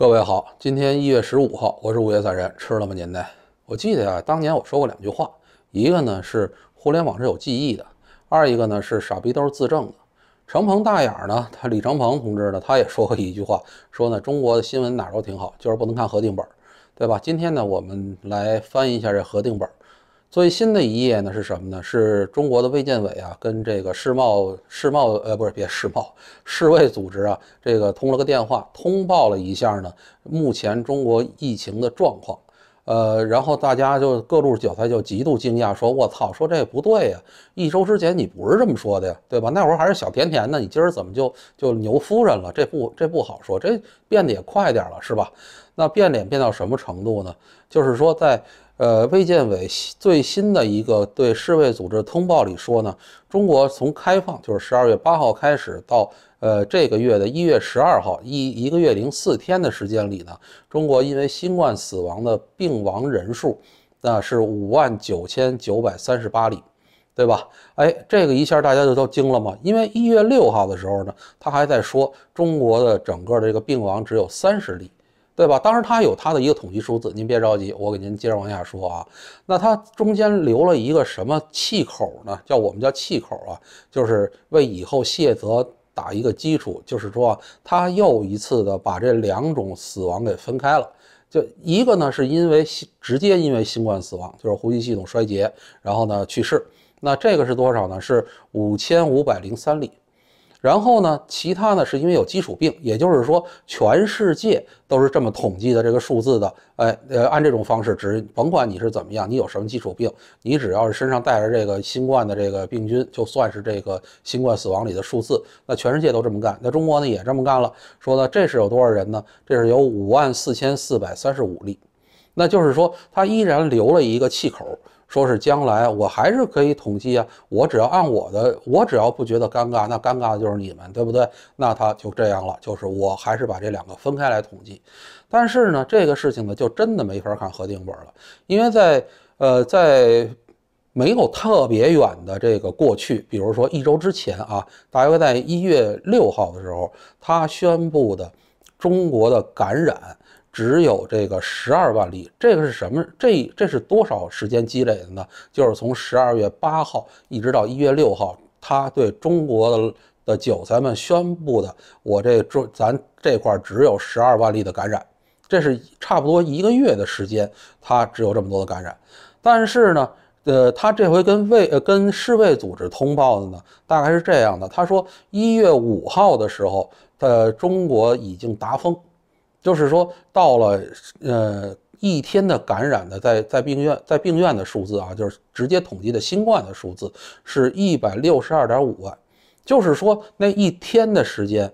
各位好，今天一月十五号，我是五月三人，吃了吗您呢？我记得啊，当年我说过两句话，一个呢是互联网是有记忆的，二一个呢是傻逼都是自证的。程鹏大眼呢，他李程鹏同志呢，他也说过一句话，说呢中国的新闻哪都挺好，就是不能看核定本，对吧？今天呢，我们来翻一下这核定本。最新的一页呢是什么呢？是中国的卫健委啊，跟这个世贸世贸呃不是别世贸世卫组织啊，这个通了个电话，通报了一下呢目前中国疫情的状况，呃，然后大家就各路韭菜就极度惊讶，说我操，说这不对呀，一周之前你不是这么说的呀，对吧？那会儿还是小甜甜呢，你今儿怎么就就牛夫人了？这不这不好说，这变得也快点了是吧？那变脸变到什么程度呢？就是说在。呃，卫健委最新的一个对世卫组织通报里说呢，中国从开放就是十二月八号开始到呃这个月的一月十二号一一个月零四天的时间里呢，中国因为新冠死亡的病亡人数那是五万九千九百三十八例，对吧？哎，这个一下大家就都惊了嘛，因为一月六号的时候呢，他还在说中国的整个的这个病亡只有三十例。对吧？当时他有他的一个统计数字，您别着急，我给您接着往下说啊。那它中间留了一个什么气口呢？叫我们叫气口啊，就是为以后谢泽打一个基础。就是说，他又一次的把这两种死亡给分开了。就一个呢，是因为直接因为新冠死亡，就是呼吸系统衰竭，然后呢去世。那这个是多少呢？是五千五百零三例。然后呢？其他呢？是因为有基础病，也就是说，全世界都是这么统计的这个数字的。哎，呃，按这种方式，只甭管你是怎么样，你有什么基础病，你只要是身上带着这个新冠的这个病菌，就算是这个新冠死亡里的数字。那全世界都这么干，那中国呢也这么干了。说呢，这是有多少人呢？这是有五万四千四百三十五例，那就是说，他依然留了一个气口。说是将来我还是可以统计啊，我只要按我的，我只要不觉得尴尬，那尴尬的就是你们，对不对？那他就这样了，就是我还是把这两个分开来统计。但是呢，这个事情呢，就真的没法看合定本了，因为在呃，在没有特别远的这个过去，比如说一周之前啊，大约在一月六号的时候，他宣布的中国的感染。只有这个十二万例，这个是什么？这这是多少时间积累的呢？就是从十二月八号一直到一月六号，他对中国的韭菜们宣布的，我这中咱这块只有十二万例的感染，这是差不多一个月的时间，他只有这么多的感染。但是呢，呃，他这回跟卫呃跟世卫组织通报的呢，大概是这样的。他说一月五号的时候，呃，中国已经达峰。就是说，到了呃一天的感染的在在病院在病院的数字啊，就是直接统计的新冠的数字是一百六十二点五万。就是说那一天的时间，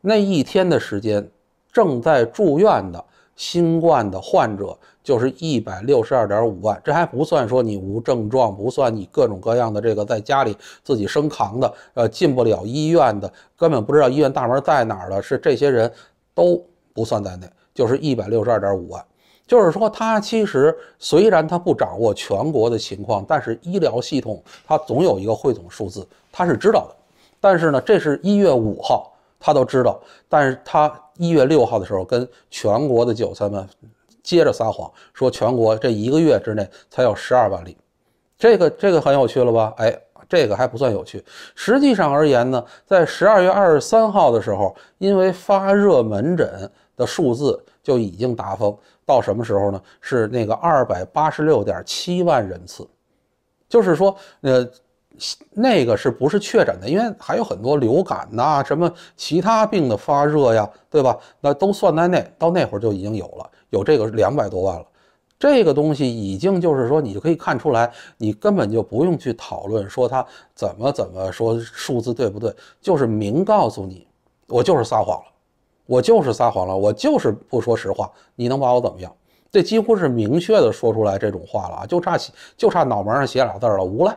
那一天的时间正在住院的新冠的患者就是一百六十二点五万。这还不算说你无症状，不算你各种各样的这个在家里自己生扛的，呃进不了医院的，根本不知道医院大门在哪儿的，是这些人都。不算在内，就是一百六十二点五万。就是说，他其实虽然他不掌握全国的情况，但是医疗系统他总有一个汇总数字，他是知道的。但是呢，这是一月五号，他都知道。但是他一月六号的时候，跟全国的韭菜们接着撒谎，说全国这一个月之内才有十二万例。这个这个很有趣了吧？哎，这个还不算有趣。实际上而言呢，在十二月二十三号的时候，因为发热门诊。的数字就已经达峰，到什么时候呢？是那个二百八十六点七万人次，就是说，呃，那个是不是确诊的？因为还有很多流感呐，什么其他病的发热呀，对吧？那都算在内。到那会儿就已经有了，有这个两百多万了。这个东西已经就是说，你就可以看出来，你根本就不用去讨论说他怎么怎么说数字对不对，就是明告诉你，我就是撒谎了。我就是撒谎了，我就是不说实话，你能把我怎么样？这几乎是明确的说出来这种话了啊，就差就差脑门上写俩字了，无赖，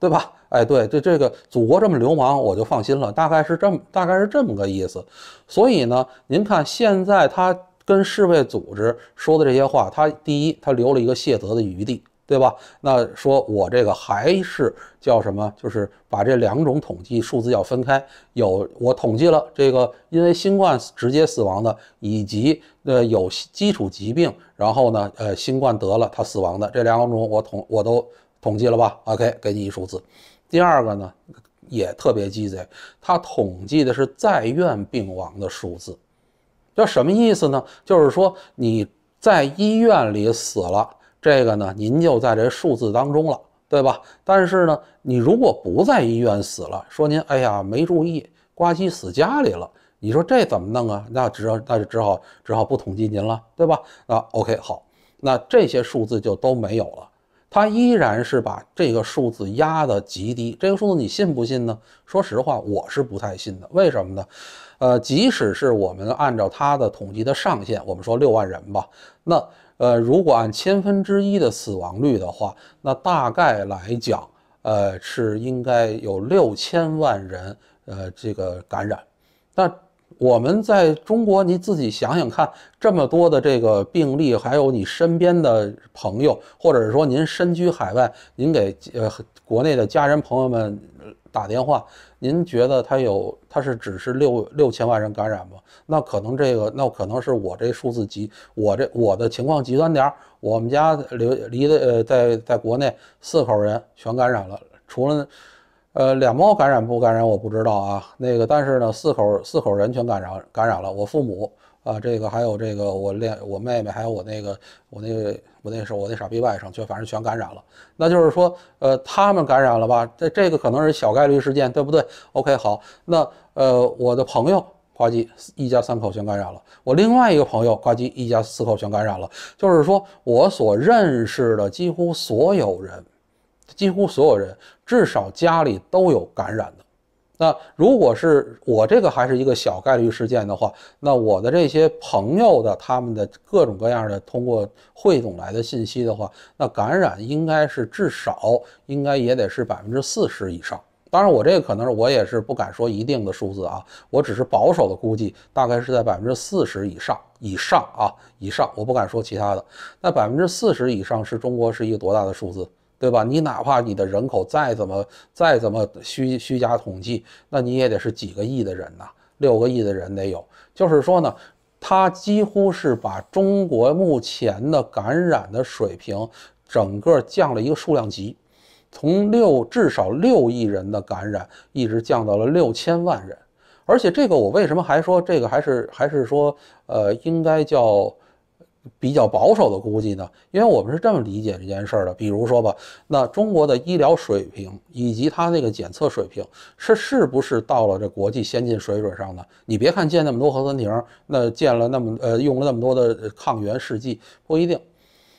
对吧？哎，对，这这个祖国这么流氓，我就放心了，大概是这么大概是这么个意思。所以呢，您看现在他跟世卫组织说的这些话，他第一他留了一个谢责的余地。对吧？那说我这个还是叫什么？就是把这两种统计数字要分开。有我统计了这个，因为新冠直接死亡的，以及呃有基础疾病，然后呢，呃新冠得了他死亡的这两种，我统我都统计了吧。OK，给你一数字。第二个呢，也特别鸡贼，他统计的是在院病亡的数字，叫什么意思呢？就是说你在医院里死了。这个呢，您就在这数字当中了，对吧？但是呢，你如果不在医院死了，说您哎呀没注意，瓜唧死家里了，你说这怎么弄啊？那只要那就只好只好不统计您了，对吧？那 OK 好，那这些数字就都没有了，他依然是把这个数字压得极低。这个数字你信不信呢？说实话，我是不太信的。为什么呢？呃，即使是我们按照他的统计的上限，我们说六万人吧，那。呃，如果按千分之一的死亡率的话，那大概来讲，呃，是应该有六千万人，呃，这个感染。那我们在中国，你自己想想看，这么多的这个病例，还有你身边的朋友，或者是说您身居海外，您给呃国内的家人朋友们。打电话，您觉得他有他是只是六六千万人感染吗？那可能这个那可能是我这数字集，我这我的情况极端点儿，我们家离离的呃在在国内四口人全感染了，除了呃两猫感染不感染我不知道啊，那个但是呢四口四口人全感染感染了，我父母。啊，这个还有这个，我练我妹妹，还有我那个我那个我那时候我那傻逼外甥，就反正全感染了。那就是说，呃，他们感染了吧？这这个可能是小概率事件，对不对？OK，好，那呃，我的朋友呱唧一家三口全感染了，我另外一个朋友呱唧一家四口全感染了。就是说我所认识的几乎所有人，几乎所有人，至少家里都有感染的。那如果是我这个还是一个小概率事件的话，那我的这些朋友的他们的各种各样的通过汇总来的信息的话，那感染应该是至少应该也得是百分之四十以上。当然，我这个可能是我也是不敢说一定的数字啊，我只是保守的估计，大概是在百分之四十以上以上啊，以上，我不敢说其他的。那百分之四十以上是中国是一个多大的数字？对吧？你哪怕你的人口再怎么再怎么虚虚假统计，那你也得是几个亿的人呐，六个亿的人得有。就是说呢，他几乎是把中国目前的感染的水平整个降了一个数量级，从六至少六亿人的感染，一直降到了六千万人。而且这个我为什么还说这个还是还是说呃应该叫。比较保守的估计呢，因为我们是这么理解这件事儿的。比如说吧，那中国的医疗水平以及它那个检测水平是是不是到了这国际先进水准上呢？你别看建那么多核酸亭，那建了那么呃用了那么多的抗原试剂，不一定，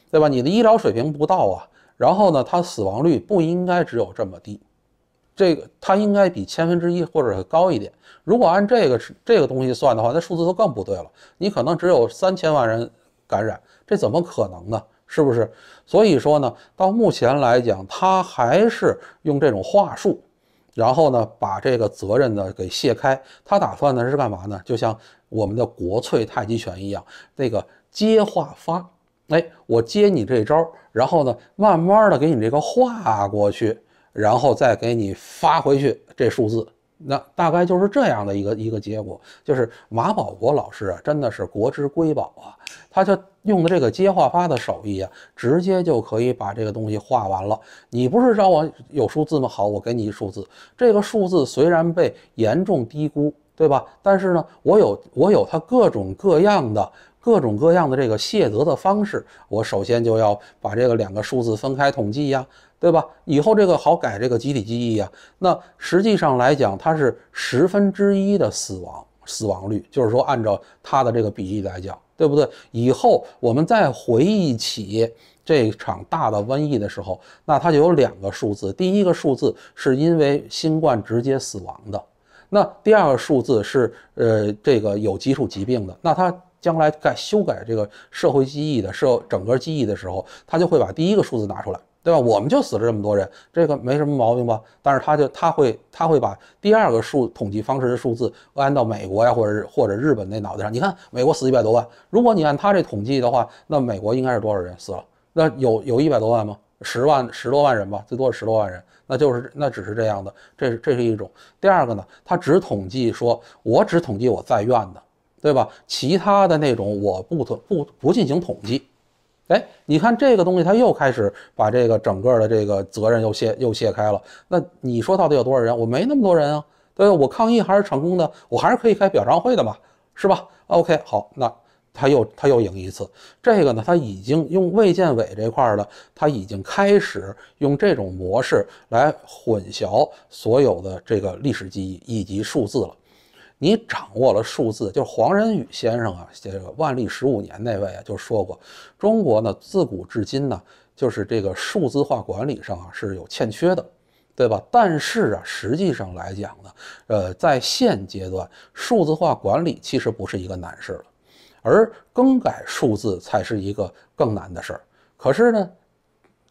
对吧？你的医疗水平不到啊，然后呢，它死亡率不应该只有这么低，这个它应该比千分之一或者高一点。如果按这个这个东西算的话，那数字都更不对了。你可能只有三千万人。感染这怎么可能呢？是不是？所以说呢，到目前来讲，他还是用这种话术，然后呢，把这个责任呢给卸开。他打算呢是干嘛呢？就像我们的国粹太极拳一样，那个接化发。哎，我接你这招，然后呢，慢慢的给你这个化过去，然后再给你发回去这数字。那大概就是这样的一个一个结果，就是马保国老师啊，真的是国之瑰宝啊！他就用的这个接画发的手艺啊，直接就可以把这个东西画完了。你不是让我有数字吗？好，我给你一数字。这个数字虽然被严重低估，对吧？但是呢，我有我有它各种各样的。各种各样的这个卸责的方式，我首先就要把这个两个数字分开统计呀，对吧？以后这个好改这个集体记忆呀。那实际上来讲，它是十分之一的死亡死亡率，就是说按照它的这个比例来讲，对不对？以后我们再回忆起这场大的瘟疫的时候，那它就有两个数字，第一个数字是因为新冠直接死亡的，那第二个数字是呃这个有基础疾病的，那它。将来改修改这个社会记忆的社整个记忆的时候，他就会把第一个数字拿出来，对吧？我们就死了这么多人，这个没什么毛病吧？但是他就他会他会把第二个数统计方式的数字按到美国呀，或者或者日本那脑袋上。你看美国死一百多万，如果你按他这统计的话，那美国应该是多少人死了？那有有一百多万吗？十万十多万人吧，最多是十多万人，那就是那只是这样的，这是这是一种。第二个呢，他只统计说我只统计我在院的。对吧？其他的那种我不统不不进行统计，哎，你看这个东西，他又开始把这个整个的这个责任又卸又卸开了。那你说到底有多少人？我没那么多人啊，对吧？我抗议还是成功的，我还是可以开表彰会的嘛，是吧？OK，好，那他又他又赢一次。这个呢，他已经用卫健委这块儿的，他已经开始用这种模式来混淆所有的这个历史记忆以及数字了。你掌握了数字，就是黄仁宇先生啊，这个万历十五年那位啊，就说过，中国呢自古至今呢，就是这个数字化管理上啊是有欠缺的，对吧？但是啊，实际上来讲呢，呃，在现阶段，数字化管理其实不是一个难事了，而更改数字才是一个更难的事儿。可是呢，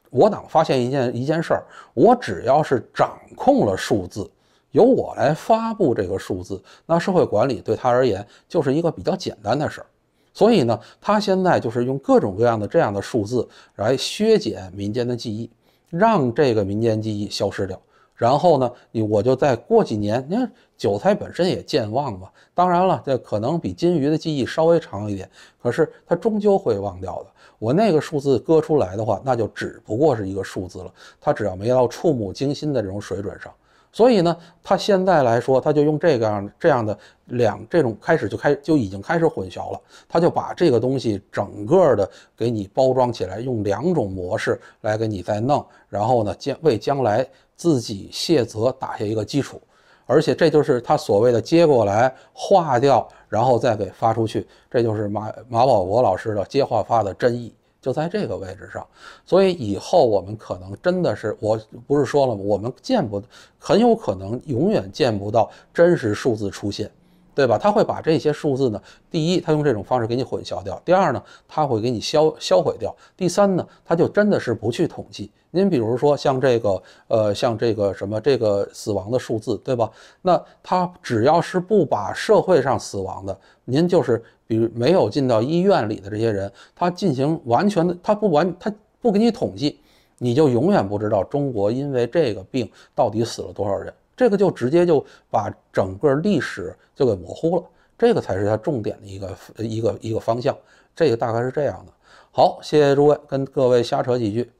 我党发现一件一件事儿，我只要是掌控了数字。由我来发布这个数字，那社会管理对他而言就是一个比较简单的事儿。所以呢，他现在就是用各种各样的这样的数字来削减民间的记忆，让这个民间记忆消失掉。然后呢，你我就再过几年，你看韭菜本身也健忘吧。当然了，这可能比金鱼的记忆稍微长一点，可是它终究会忘掉的。我那个数字割出来的话，那就只不过是一个数字了。它只要没到触目惊心的这种水准上。所以呢，他现在来说，他就用这个样这样的两这种开始就开就已经开始混淆了，他就把这个东西整个的给你包装起来，用两种模式来给你再弄，然后呢，将为将来自己卸责打下一个基础，而且这就是他所谓的接过来化掉，然后再给发出去，这就是马马保国老师的接化发的真意。就在这个位置上，所以以后我们可能真的是，我不是说了吗？我们见不，很有可能永远见不到真实数字出现。对吧？他会把这些数字呢，第一，他用这种方式给你混淆掉；第二呢，他会给你消销毁掉；第三呢，他就真的是不去统计。您比如说像这个，呃，像这个什么这个死亡的数字，对吧？那他只要是不把社会上死亡的，您就是比如没有进到医院里的这些人，他进行完全的，他不完，他不给你统计，你就永远不知道中国因为这个病到底死了多少人。这个就直接就把整个历史就给模糊了，这个才是它重点的一个一个一个方向。这个大概是这样的。好，谢谢诸位，跟各位瞎扯几句。